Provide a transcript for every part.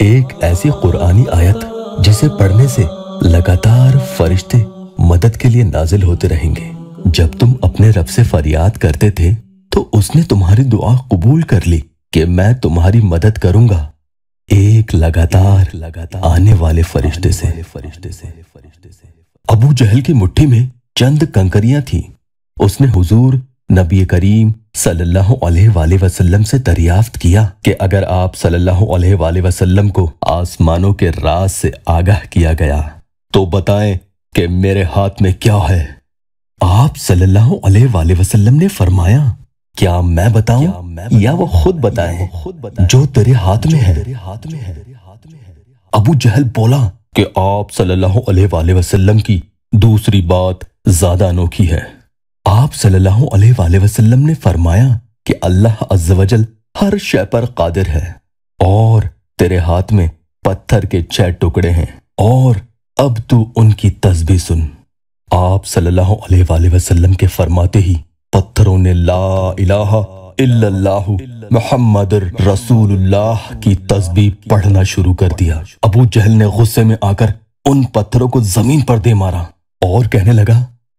एक ऐसी कुरानी आयत जिसे पढ़ने से लगातार फरिश्ते मदद के लिए नाजिल होते रहेंगे जब तुम अपने रब से फरियाद करते थे तो उसने तुम्हारी दुआ कबूल कर ली कि मैं तुम्हारी मदद करूंगा एक लगातार लगातार आने वाले फरिश्ते से फरिश्ते से फरिश्ते से अबू जहल की मुट्ठी में चंद कंकरियां थी उसने हुजूर नबी करीम सल्लल्लाहु अलैहि वसल्लम से दरियाफ्त किया कि अगर आप सल्लल्लाहु अलैहि वसल्लम को आसमानों के राज से आगाह किया गया तो बताएं कि मेरे हाथ में क्या है आप सल्लल्लाहु अलैहि वसल्लम ने फरमाया क्या मैं बताऊं या वो खुद बताएं खुद बताए जो तेरे हाथ में है तेरे हाथ में है अबू जहल बोला कि आप सल्लल्लाहु अलैहि वसल्लम की दूसरी बात ज्यादा अनोखी है आप सल्लल्लाहु अलैहि वसल्लम ने फरमाया कि अल्लाह अज्जवजल हर शय पर कादिर है और तेरे हाथ में पत्थर के छह टुकड़े हैं और अब तू उनकी तस्बी सुन आप सल्लल्लाहु अलैहि वसल्लम के फरमाते ही पत्थरों ने ला इलाहा इल्लल्लाहु मोहम्मद रसूलुल्लाह की तस्बी पढ़ना शुरू कर दिया अबू जहल ने गुस्से में आकर उन पत्थरों को जमीन पर दे मारा और कहने लगा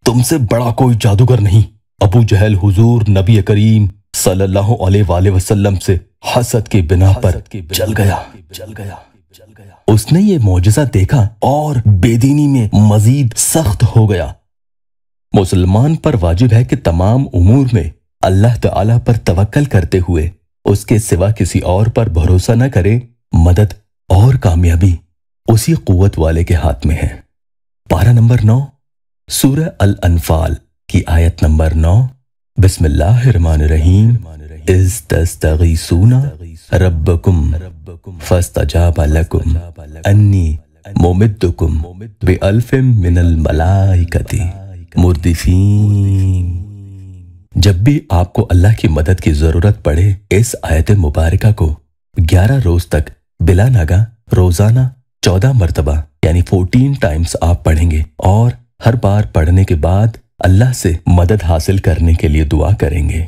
तुमसे बड़ा कोई जादूगर नहीं अबू जहल हुजूर नबी करीम सल्लल्लाहु अलैहि वसल्लम से हसद के बिना पर जल गया जल गया उसने ये मोजा देखा और बेदीनी में मजीद सख्त हो गया मुसलमान पर वाजिब है कि तमाम उमूर में अल्लाह ताला पर तवक्ल करते हुए उसके सिवा किसी और पर भरोसा न करे मदद और कामयाबी उसी कुत वाले के हाथ में है पारा नंबर नौ सूर अल अनफाल की आयत नंबर नौ जब भी आपको अल्लाह की मदद की जरूरत पड़े इस आयत मुबारक को ग्यारह रोज तक बिला नागा रोजाना 14 मरतबा यानी फोर्टीन टाइम्स आप पढ़ेंगे और हर बार पढ़ने के बाद अल्लाह से मदद हासिल करने के लिए दुआ करेंगे